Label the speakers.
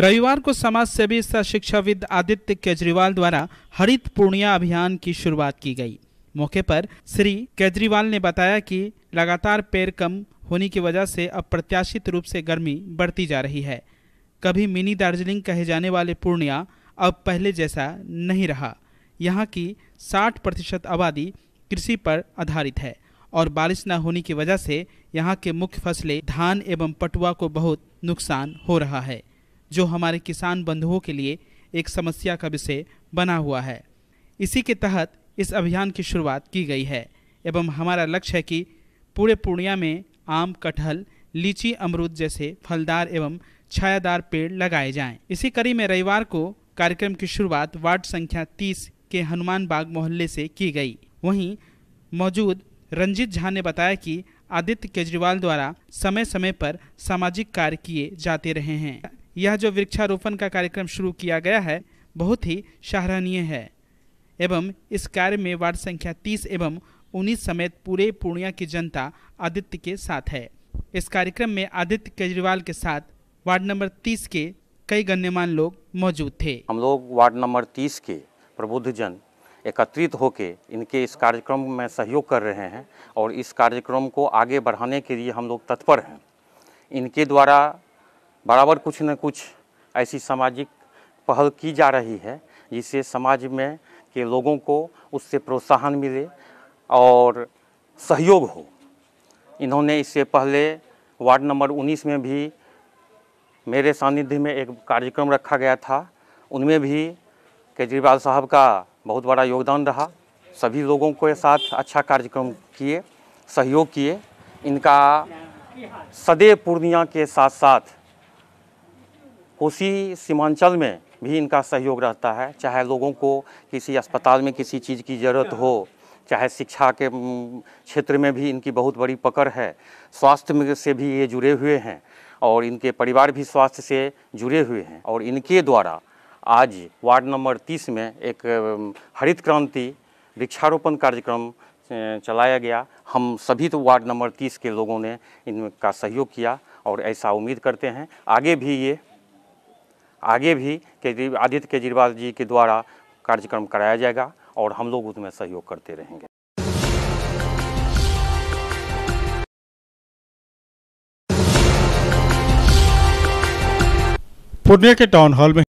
Speaker 1: रविवार को समाज सेवी सह शिक्षाविद आदित्य केजरीवाल द्वारा हरित पूर्णिया अभियान की शुरुआत की गई मौके पर श्री केजरीवाल ने बताया कि लगातार पेड़ कम होने की वजह से अप्रत्याशित रूप से गर्मी बढ़ती जा रही है कभी मिनी दार्जिलिंग कहे जाने वाले पूर्णिया अब पहले जैसा नहीं रहा यहाँ की 60 प्रतिशत आबादी कृषि पर आधारित है और बारिश न होने की वजह से यहाँ के मुख्य फसलें धान एवं पटुआ को बहुत नुकसान हो रहा है जो हमारे किसान बंधुओं के लिए एक समस्या का विषय बना हुआ है इसी के तहत इस अभियान की शुरुआत की गई है एवं हमारा लक्ष्य है कि पूरे पूर्णिया में आम कटहल लीची अमरूद जैसे फलदार एवं छायादार पेड़ लगाए जाएं। इसी कड़ी में रविवार को कार्यक्रम की शुरुआत वार्ड संख्या 30 के हनुमान बाग मोहल्ले से की गई वहीं मौजूद रंजित झा ने बताया कि आदित्य केजरीवाल द्वारा समय समय पर सामाजिक कार्य किए जाते रहे हैं यह जो वृक्षारोपण का कार्यक्रम शुरू किया गया है बहुत ही सराहनीय है एवं इस कार्य में वार्ड संख्या 30 एवं उन्नीस समेत पूरे पूर्णिया की जनता आदित्य के साथ है इस कार्यक्रम में आदित्य केजरीवाल के साथ वार्ड नंबर 30 के कई गण्यमान लोग मौजूद थे
Speaker 2: हम लोग वार्ड नंबर 30 के प्रबुद्ध जन एकत्रित होकर इनके इस कार्यक्रम में सहयोग कर रहे हैं और इस कार्यक्रम को आगे बढ़ाने के लिए हम लोग तत्पर हैं इनके द्वारा बराबर कुछ न कुछ ऐसी सामाजिक पहल की जा रही है जिससे समाज में के लोगों को उससे प्रोत्साहन मिले और सहयोग हो इन्होंने इससे पहले वार्ड नंबर 19 में भी मेरे सानिध्य में एक कार्यक्रम रखा गया था उनमें भी केजरीवाल साहब का बहुत बड़ा योगदान रहा सभी लोगों के साथ अच्छा कार्यक्रम किए सहयोग किए इनका सदैव पूर्णिया के साथ साथ कोसी सीमांचल में भी इनका सहयोग रहता है चाहे लोगों को किसी अस्पताल में किसी चीज़ की ज़रूरत हो चाहे शिक्षा के क्षेत्र में भी इनकी बहुत बड़ी पकड़ है स्वास्थ्य में से भी ये जुड़े हुए हैं और इनके परिवार भी स्वास्थ्य से जुड़े हुए हैं और इनके द्वारा आज वार्ड नंबर 30 में एक हरित क्रांति वृक्षारोपण कार्यक्रम चलाया गया हम सभी तो वार्ड नंबर 30 के लोगों ने इनका सहयोग किया और ऐसा उम्मीद करते हैं आगे भी ये आगे भी केजरी आदित्य केजरीवाल जी के द्वारा कार्यक्रम कराया जाएगा और हम लोग उसमें सहयोग करते रहेंगे पूर्णिया के टाउन हॉल में